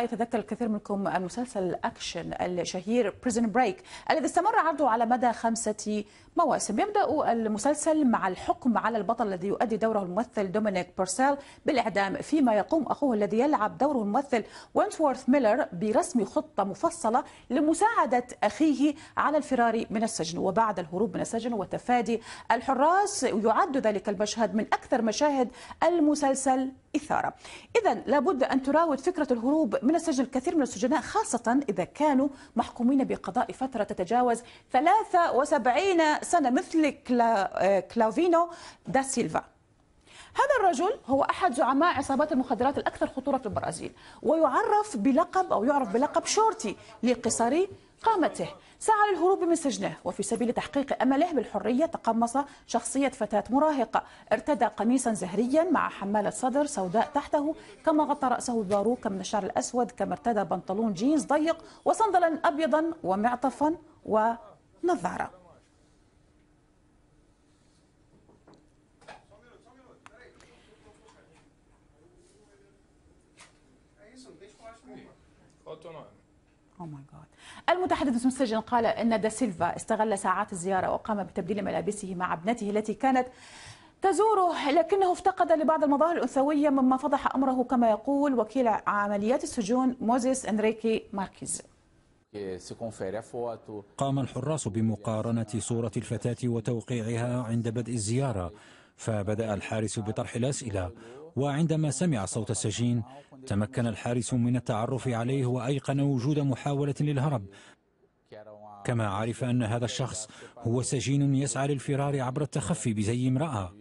يتذكر الكثير منكم المسلسل الاكشن الشهير بريزن بريك الذي استمر عرضه على مدى خمسه مواسم يبدا المسلسل مع الحكم على البطل الذي يؤدي دوره الممثل دومينيك بورسيل بالاعدام فيما يقوم اخوه الذي يلعب دوره الممثل وينتورث ميلر برسم خطه مفصله لمساعده اخيه على الفرار من السجن وبعد الهروب من السجن وتفادي الحراس يعد ذلك المشهد من اكثر مشاهد المسلسل إثارة إذا لابد أن تراود فكرة الهروب من السجن الكثير من السجناء خاصة إذا كانوا محكومين بقضاء فترة تتجاوز 73 سنة مثل آه، كلافينو دا سيلفا هذا الرجل هو احد زعماء عصابات المخدرات الاكثر خطوره في البرازيل ويعرف بلقب او يعرف بلقب شورتي لقصري قامته سعى للهروب من سجنه وفي سبيل تحقيق أمله بالحرية تقمص شخصية فتاة مراهقة ارتدى قميصا زهريا مع حمالة صدر سوداء تحته كما غطى رأسه باروكة من الشعر الأسود كما ارتدى بنطلون جينز ضيق وصندلا أبيضا ومعطفا ونظارة Otto Neumann. Oh المتحدث السجن قال أن دا سيلفا استغل ساعات الزيارة وقام بتبديل ملابسه مع ابنته التي كانت تزوره لكنه افتقد لبعض المظاهر الأنثوية مما فضح أمره كما يقول وكيل عمليات السجون موزيس إنريكي ماركيز قام الحراس بمقارنة صورة الفتاة وتوقيعها عند بدء الزيارة فبدأ الحارس بطرح الأسئلة وعندما سمع صوت السجين تمكن الحارس من التعرف عليه وأيقن وجود محاولة للهرب كما عرف أن هذا الشخص هو سجين يسعى للفرار عبر التخفي بزي امرأة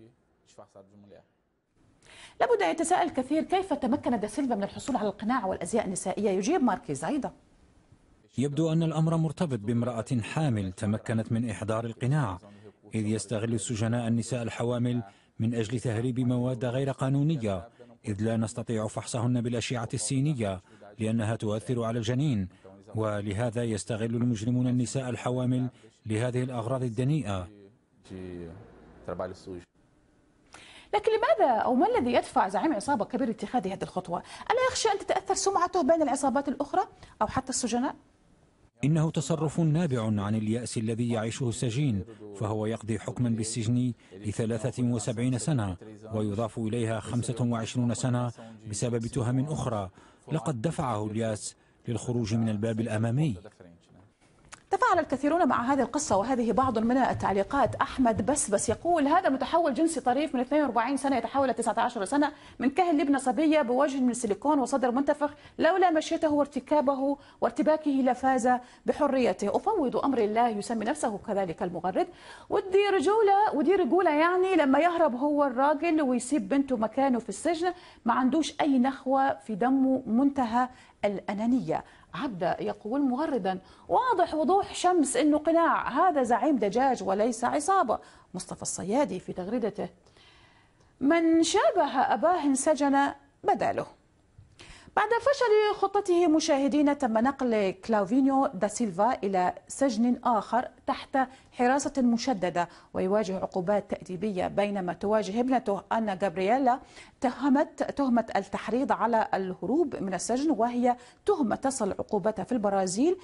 لابد أن يتساءل كثير كيف تمكن دا سيلفا من الحصول على القناع والأزياء النسائية يجيب ماركيز أيضا يبدو أن الأمر مرتبط بامرأة حامل تمكنت من إحضار القناع إذ يستغل السجناء النساء الحوامل من أجل تهريب مواد غير قانونية إذ لا نستطيع فحصهن بالأشعة السينية لأنها تؤثر على الجنين ولهذا يستغل المجرمون النساء الحوامل لهذه الأغراض الدنيئة لكن لماذا أو ما الذي يدفع زعيم عصابة كبير اتخاذ هذه الخطوة؟ ألا يخشى أن تتأثر سمعته بين العصابات الأخرى أو حتى السجناء؟ إنه تصرف نابع عن اليأس الذي يعيشه السجين فهو يقضي حكما بالسجن لثلاثة وسبعين سنة ويضاف إليها خمسة وعشرون سنة بسبب تهم أخرى لقد دفعه الياس للخروج من الباب الأمامي تفاعل الكثيرون مع هذه القصة وهذه بعض من التعليقات أحمد بسبس يقول هذا متحول جنسي طريف من 42 سنة يتحول إلى 19 سنة من كهل لابنة صبية بوجه من سيليكون وصدر منتفخ لولا مشيته وارتكابه وارتباكه لفاز بحريته أفوض أمر الله يسمي نفسه كذلك المغرد ودي رجولة ودي رجولة يعني لما يهرب هو الراجل ويسيب بنته مكانه في السجن ما عندوش أي نخوة في دمه منتهى الأنانية عبدة يقول مغردا واضح وضوح شمس أنه قناع هذا زعيم دجاج وليس عصابة مصطفى الصيادي في تغريدته من شابه أباه سجن بداله بعد فشل خطته مشاهدين تم نقل كلاوفينيو دا سيلفا إلى سجن آخر تحت حراسة مشددة ويواجه عقوبات تأديبية بينما تواجه ابنته أنا جابرييلا تهمت تهمة التحريض على الهروب من السجن وهي تهمة تصل عقوبتها في البرازيل